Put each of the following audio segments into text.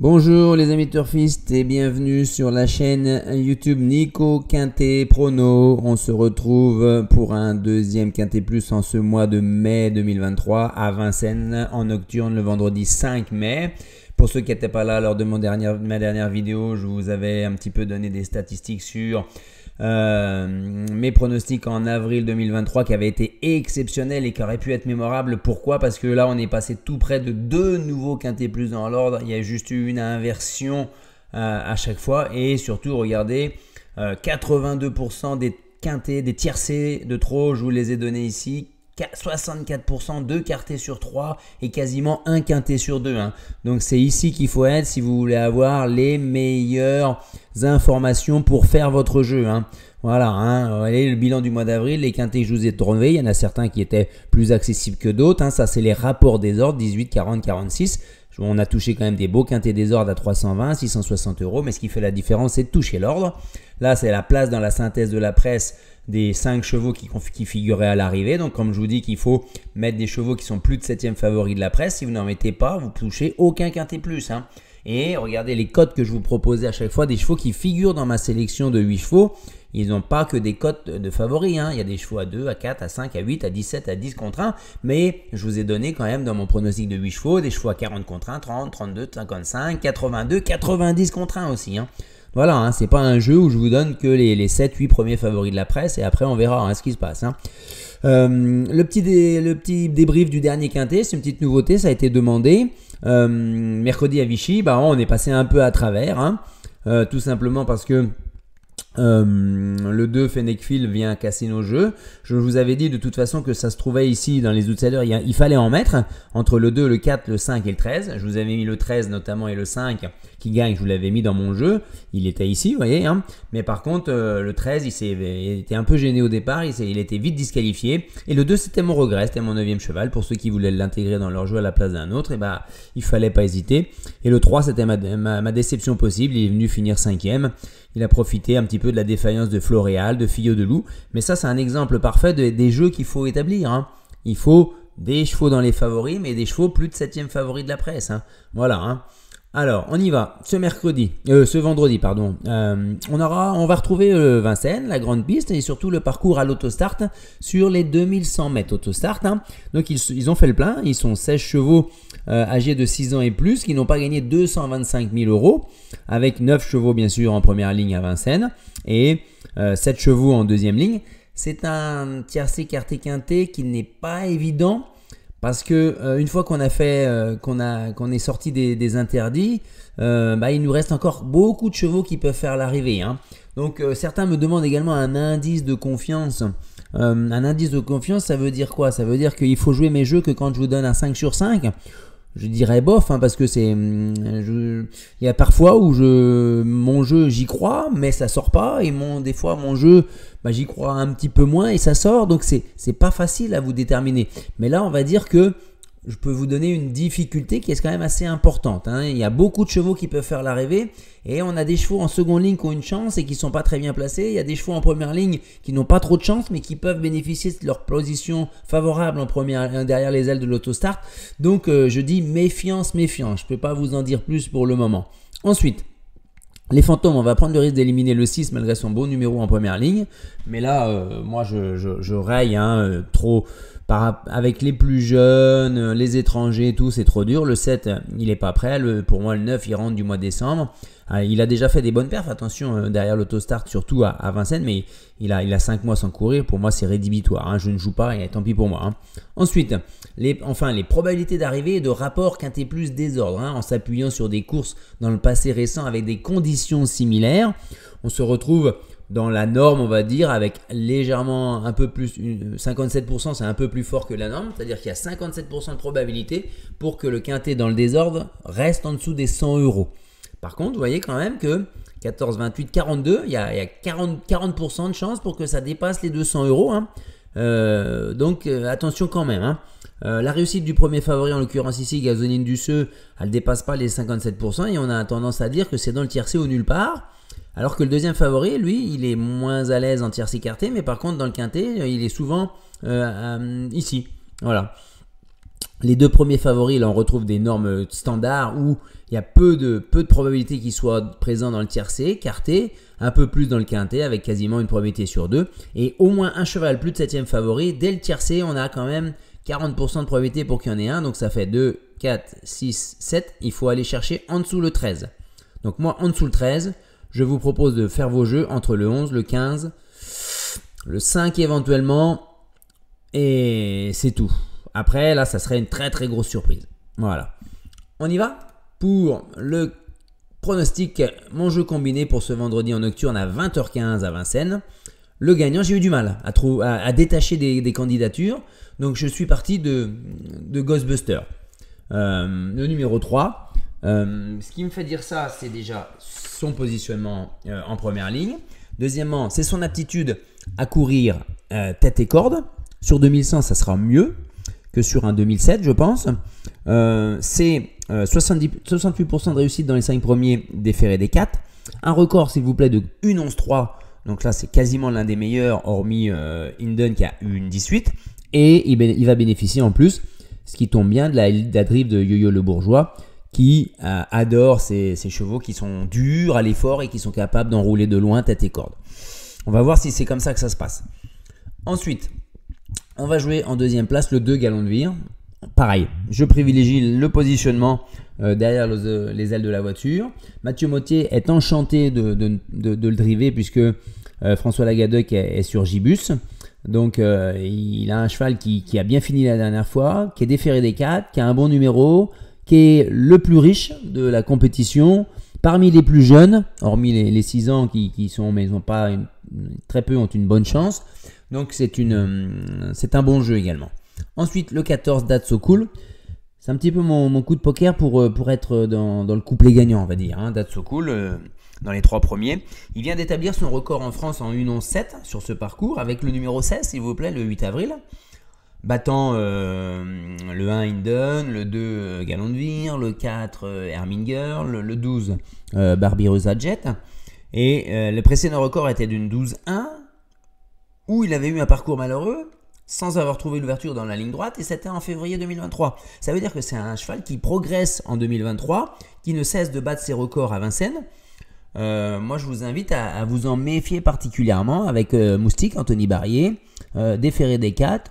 Bonjour les amis turfistes et bienvenue sur la chaîne YouTube Nico Quintet Prono. On se retrouve pour un deuxième Quintet Plus en ce mois de mai 2023 à Vincennes en nocturne le vendredi 5 mai. Pour ceux qui n'étaient pas là lors de mon dernière, ma dernière vidéo, je vous avais un petit peu donné des statistiques sur euh, mes pronostics en avril 2023 qui avaient été exceptionnels et qui auraient pu être mémorables. Pourquoi Parce que là, on est passé tout près de deux nouveaux quintés plus dans l'ordre. Il y a juste eu une inversion euh, à chaque fois. Et surtout, regardez, 82% euh, des quintés, des tiercés de trop, je vous les ai donnés ici. 64%, de quartés sur 3 et quasiment un quintet sur 2. Hein. Donc c'est ici qu'il faut être si vous voulez avoir les meilleures informations pour faire votre jeu. Hein. Voilà, hein. le bilan du mois d'avril, les quintés que je vous ai trouvés, il y en a certains qui étaient plus accessibles que d'autres. ça, c'est les rapports des ordres 18, 40, 46. On a touché quand même des beaux quintés des ordres à 320, 660 euros, mais ce qui fait la différence, c'est de toucher l'ordre. Là, c'est la place dans la synthèse de la presse des 5 chevaux qui, figuraient à l'arrivée. Donc, comme je vous dis qu'il faut mettre des chevaux qui sont plus de 7 favori de la presse, si vous n'en mettez pas, vous touchez aucun quintet plus. Hein. Et regardez les cotes que je vous proposais à chaque fois, des chevaux qui figurent dans ma sélection de 8 chevaux. Ils n'ont pas que des cotes de favoris. Hein. Il y a des chevaux à 2, à 4, à 5, à 8, à 17, à 10 contre 1. Mais je vous ai donné quand même dans mon pronostic de 8 chevaux des chevaux à 40 contre 1, 30, 32, 55, 82, 90 contre 1 aussi. Hein. Voilà, hein, c'est pas un jeu où je vous donne que les, 7-8 premiers favoris de la presse et après on verra hein, ce qui se passe. Hein. Euh, le, petit le petit débrief du dernier quintet, c'est une petite nouveauté, ça a été demandé. Euh, mercredi à Vichy, bah, on est passé un peu à travers, euh, tout simplement parce que euh, le 2, Phil vient casser nos jeux. Je vous avais dit de toute façon que ça se trouvait ici dans les outsiders. Il, fallait en mettre entre le 2, le 4, le 5 et le 13. Je vous avais mis le 13 notamment et le 5 qui gagne. Je vous l'avais mis dans mon jeu. Il était ici, vous voyez. Hein. Mais par contre, euh, le 13, il, s'est était un peu gêné au départ. Il, était vite disqualifié. Et le 2, c'était mon regret. C'était mon 9 cheval. Pour ceux qui voulaient l'intégrer dans leur jeu à la place d'un autre, et eh bah, ben, il fallait pas hésiter. Et le 3, c'était ma, déception possible. Il est venu finir 5 Il a profité un petit peu de la défaillance de Floréal, de Fillot de Loup, mais ça c'est un exemple parfait des jeux qu'il faut établir. Hein. Il faut des chevaux dans les favoris, mais des chevaux plus de septième favori de la presse. Hein. Voilà. Hein. Alors, on y va. Ce mercredi, euh, ce vendredi, pardon, euh, on aura, on va retrouver euh, Vincennes, la grande piste et surtout le parcours à l'autostart sur les 2100 mètres autostart. Hein. Donc ils, ont fait le plein. Ils sont 16 chevaux âgés de 6 ans et plus qui n'ont pas gagné 225 000 euros, avec 9 chevaux bien sûr en première ligne à Vincennes et 7 chevaux en deuxième ligne. C'est un tiercé quarté quinté qui n'est pas évident parce que euh, une fois qu'on a fait, euh, qu'on a, qu'on est sorti des, interdits, euh, bah, il nous reste encore beaucoup de chevaux qui peuvent faire l'arrivée. Hein. Donc certains me demandent également un indice de confiance. un indice de confiance, ça veut dire quoi Ça veut dire qu'il faut jouer mes jeux que quand je vous donne un 5 sur 5, je dirais bof, hein, parce que c'est, hum, il y a parfois où je, mon jeu j'y crois, mais ça sort pas, et mon, des fois mon jeu, bah, j'y crois un petit peu moins et ça sort, donc c'est, c'est pas facile à vous déterminer. Mais là, on va dire que je peux vous donner une difficulté qui est quand même assez importante. Hein. Il y a beaucoup de chevaux qui peuvent faire l'arrivée et on a des chevaux en seconde ligne qui ont une chance et qui ne sont pas très bien placés. Il y a des chevaux en première ligne qui n'ont pas trop de chance mais qui peuvent bénéficier de leur position favorable en première, euh, derrière les ailes de l'autostart. Donc euh, je dis méfiance, méfiance. Je ne peux pas vous en dire plus pour le moment. Ensuite, les fantômes, on va prendre le risque d'éliminer le 6 malgré son beau numéro en première ligne. Mais là, euh, moi, je, je, hein, euh, trop. Par, avec les plus jeunes, euh, les étrangers, tout, c'est trop dur. Le 7, il n'est pas prêt. Le, pour moi, le 9, il rentre du mois de décembre. Hein, il a déjà fait des bonnes perfs, attention, euh, derrière l'autostart, surtout à, Vincennes, mais il a, il a 5 mois sans courir. Pour moi, c'est rédhibitoire. Hein. Je ne joue pas et tant pis pour moi. Hein. Ensuite, les, enfin, les probabilités d'arrivée et de rapport quintet plus désordre, en s'appuyant sur des courses dans le passé récent avec des conditions similaires. On se retrouve dans la norme, on va dire, avec légèrement un peu plus, 57%, c'est un peu plus fort que la norme, c'est-à-dire qu'il y a 57% de probabilité pour que le quintet dans le désordre reste en dessous des 100 euros. Par contre, vous voyez quand même que 14, 28, 42, il y a, 40, de chances pour que ça dépasse les 200 euros. Hein. Euh, donc euh, attention quand même. Hein. Euh, la réussite du premier favori, en l'occurrence ici, Gazonine Duceux, elle ne dépasse pas les 57% et on a tendance à dire que c'est dans le tiercé ou nulle part. Alors que le deuxième favori, lui, il est moins à l'aise en tiercé écarté, mais par contre dans le quintet, il est souvent ici. Voilà. Les deux premiers favoris, là, on retrouve des normes standards où il y a peu de, peu de probabilités qu'ils soient présents dans le tiercé, quarté, un peu plus dans le quinté avec quasiment une probabilité sur deux. Et au moins un cheval plus de septième favori. Dès le tiercé, on a quand même 40% de probabilité pour qu'il y en ait un. Donc ça fait 2, 4, 6, 7. Il faut aller chercher en dessous le 13. Donc moi, en dessous le 13, je vous propose de faire vos jeux entre le 11, le 15, le 5 éventuellement. Et c'est tout. Après, là, ça serait une très très grosse surprise. Voilà. On y va pour le pronostic, mon jeu combiné pour ce vendredi en nocturne à 20h15 à Vincennes. Le gagnant, j'ai eu du mal à, détacher des, candidatures. Donc je suis parti de, Ghostbuster. Euh, le numéro 3. Euh, ce qui me fait dire ça, c'est déjà son positionnement euh, en première ligne. Deuxièmement, c'est son aptitude à courir tête et corde. Sur 2100, ça sera mieux sur un 2007, je pense. Euh, c'est 68% euh, de réussite dans les 5 premiers des ferrets des 4. Un record, s'il vous plaît, de 113. 11 3 Donc là, c'est quasiment l'un des meilleurs, hormis hinden euh, qui a une 18. Et il, va bénéficier en plus, ce qui tombe bien, de la, de de Yo-Yo le Bourgeois, qui euh, adore ces, chevaux qui sont durs à l'effort et qui sont capables d'enrouler de loin tête et corde. On va voir si c'est comme ça que ça se passe. Ensuite, on va jouer en deuxième place le 2 gallons de vire. Pareil, je privilégie le positionnement euh, derrière euh, les ailes de la voiture. Mathieu Mottier est enchanté de, le driver puisque euh, François Lagadec est, sur Gibus. Donc il a un cheval qui, a bien fini la dernière fois, qui est déféré des 4, qui a un bon numéro, qui est le plus riche de la compétition, parmi les plus jeunes, hormis les, 6 ans qui, qui sont, mais ils n'ont pas une très peu ont une bonne chance. Donc c'est une, euh, c'est un bon jeu également. Ensuite, le 14, date so cool. C'est un petit peu mon, coup de poker pour, euh, pour être dans, le couplet gagnant, on va dire. Hein. Date so cool, euh, dans les trois premiers. Il vient d'établir son record en France en 1-11-7 sur ce parcours avec le numéro 16, s'il vous plaît, le 8 avril. Battant le 1 Hinden, le 2 galon de Vire, le 4 Herminger, le, 12 euh, Jet, et euh, le précédent record était d'une 12-1, où il avait eu un parcours malheureux, sans avoir trouvé l'ouverture dans la ligne droite, et c'était en février 2023. Ça veut dire que c'est un cheval qui progresse en 2023, qui ne cesse de battre ses records à Vincennes. Euh, moi, je vous invite à, vous en méfier particulièrement avec euh, Moustique, Anthony Barrier, euh, Déferré des 4.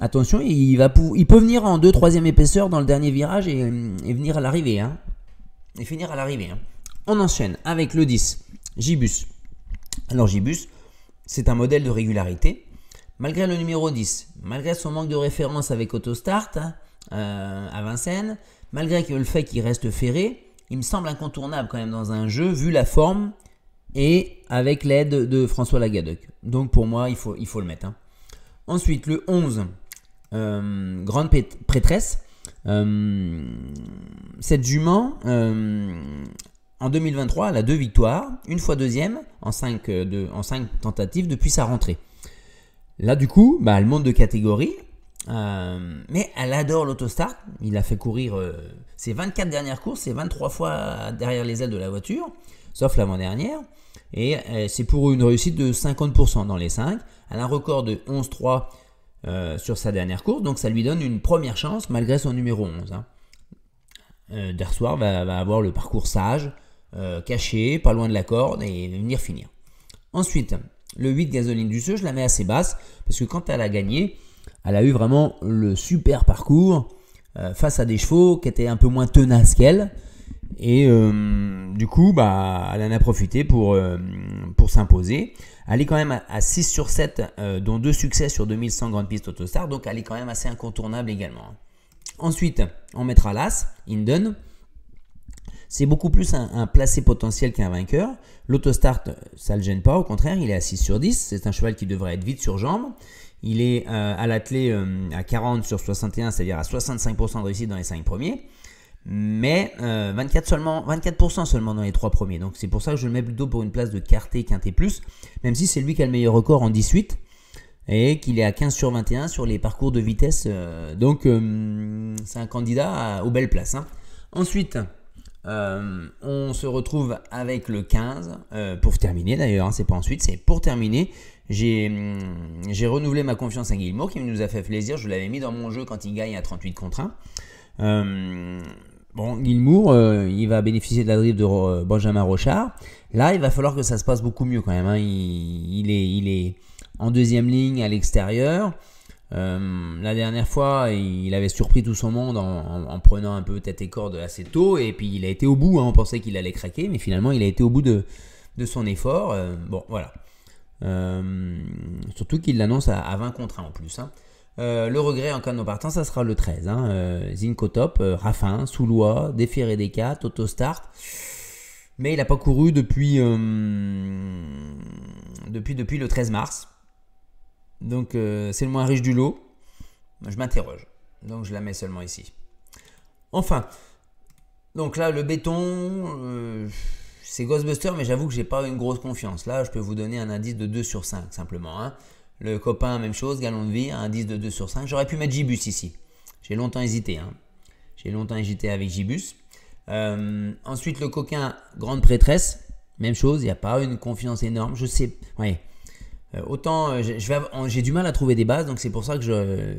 Attention, il, peut venir en 2 3 ème épaisseur dans le dernier virage et, venir à l'arrivée. Hein. et finir à l'arrivée. Hein. On enchaîne avec le 10, Jibus. Alors Jibus, c'est un modèle de régularité. Malgré le numéro 10, malgré son manque de référence avec Autostart hein, euh, à Vincennes, malgré le fait qu'il reste ferré, il me semble incontournable quand même dans un jeu, vu la forme et avec l'aide de François Lagadec. Donc pour moi, il faut, il faut le mettre. Hein. Ensuite, le 11, euh, Grande Prêtresse. Euh, cette jument, en 2023, elle a deux victoires, une fois deuxième en cinq, euh, tentatives depuis sa rentrée. Là, du coup, bah, elle monte de catégorie, euh, mais elle adore l'autostart. Il a fait courir euh, ses 24 dernières courses, ses 23 fois derrière les ailes de la voiture, sauf l'avant-dernière. Et c'est pour une réussite de 50% dans les 5. Elle a un record de 11-3 sur sa dernière course, donc ça lui donne une première chance malgré son numéro 11. Hein. Dersoir va, va, avoir le parcours sage, euh, caché, pas loin de la corde, et venir finir. Ensuite, le 8 gasoline du Seu, je la mets assez basse, parce que quand elle a gagné, elle a eu vraiment le super parcours euh, face à des chevaux qui étaient un peu moins tenaces qu'elle. Et euh, du coup, bah, elle en a profité pour, pour s'imposer. Elle est quand même à, 6 sur 7, dont 2 succès sur 2100 grandes pistes Autostar, donc elle est quand même assez incontournable également. Ensuite, on mettra l'As, Inden, c'est beaucoup plus un, placé potentiel qu'un vainqueur. L'autostart, ça ne le gêne pas, au contraire, il est à 6 sur 10. C'est un cheval qui devrait être vite sur jambe. Il est euh, à l'attelé euh, à 40 sur 61, c'est-à-dire à 65% de réussite dans les 5 premiers. Mais 24%, euh, seulement, 24 seulement dans les 3 premiers. Donc c'est pour ça que je le mets plutôt pour une place de quarté, quinté plus. Même si c'est lui qui a le meilleur record en 18 et qu'il est à 15 sur 21 sur les parcours de vitesse. donc c'est un candidat aux belles places. Hein. Ensuite, euh, on se retrouve avec le 15 euh, pour terminer d'ailleurs, hein, c'est pas ensuite, c'est pour terminer. Hum, j'ai renouvelé ma confiance à Guillemot qui nous a fait plaisir. Je l'avais mis dans mon jeu quand il gagne à 38 contre 1. Euh, bon, Guilmour, il va bénéficier de la drive de Benjamin Rochard. Là, il va falloir que ça se passe beaucoup mieux quand même. Hein. est, il est en deuxième ligne à l'extérieur. Euh, la dernière fois, il avait surpris tout son monde en, prenant un peu tête et corde assez tôt, et puis il a été au bout. Hein. on pensait qu'il allait craquer, mais finalement, il a été au bout de, son effort. Euh, bon, voilà. Euh, surtout qu'il l'annonce à, 20 contre 1 en plus. Hein. le regret en cas de non partant ça sera le 13. Hein, Top, Raffin, Soulois, Déféré des 4, Autostart. Mais il n'a pas couru depuis, depuis, depuis le 13 mars. Donc euh, c'est le moins riche du lot. Je m'interroge. Donc je la mets seulement ici. Enfin, donc là le béton, euh, c'est Ghostbuster, mais j'avoue que j'ai pas une grosse confiance. Là, je peux vous donner un indice de 2 sur 5 simplement. Hein. Le copain, même chose, galon de vie, un indice de 2 sur 5. J'aurais pu mettre Gibus ici. J'ai longtemps hésité. Hein. J'ai longtemps hésité avec Gibus. Euh, ensuite, le coquin, grande prêtresse. Même chose, il n'y a pas une confiance énorme. Je sais. Ouais, euh, autant euh, j'ai du mal à trouver des bases, donc c'est pour ça que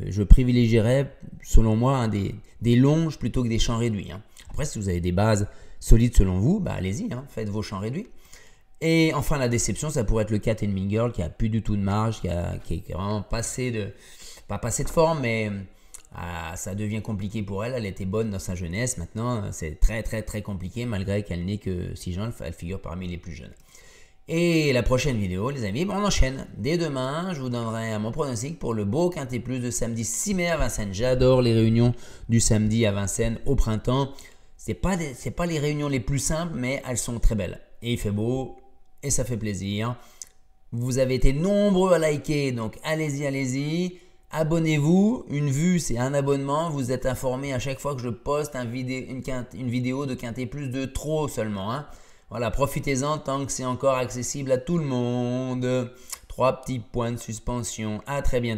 je, privilégierais, selon moi, des, longes plutôt que des champs réduits. Hein. Après, si vous avez des bases solides selon vous, bah, allez-y, hein, faites vos champs réduits. Et enfin, la déception, ça pourrait être le cat and Mingirl girl qui a plus du tout de marge, qui, a, est vraiment passé de, pas passé de forme, mais euh, ah, ça devient compliqué pour elle. Elle était bonne dans sa jeunesse, maintenant c'est très très très compliqué, malgré qu'elle n'est que 6 ans, elle figure parmi les plus jeunes. Et la prochaine vidéo, les amis, ben, on enchaîne. Dès demain, je vous donnerai mon pronostic pour le beau Quintet Plus de samedi 6 mai à Vincennes. J'adore les réunions du samedi à Vincennes au printemps. Ce pas pas les réunions les plus simples, mais elles sont très belles. Et il fait beau, et ça fait plaisir. Vous avez été nombreux à liker, donc allez-y, allez-y. Abonnez-vous, une vue c'est un abonnement, vous êtes informé à chaque fois que je poste un une, vidéo de Quintet Plus de trop seulement. Hein. Voilà, profitez-en tant que c'est encore accessible à tout le monde. Trois petits points de suspension. À très bientôt.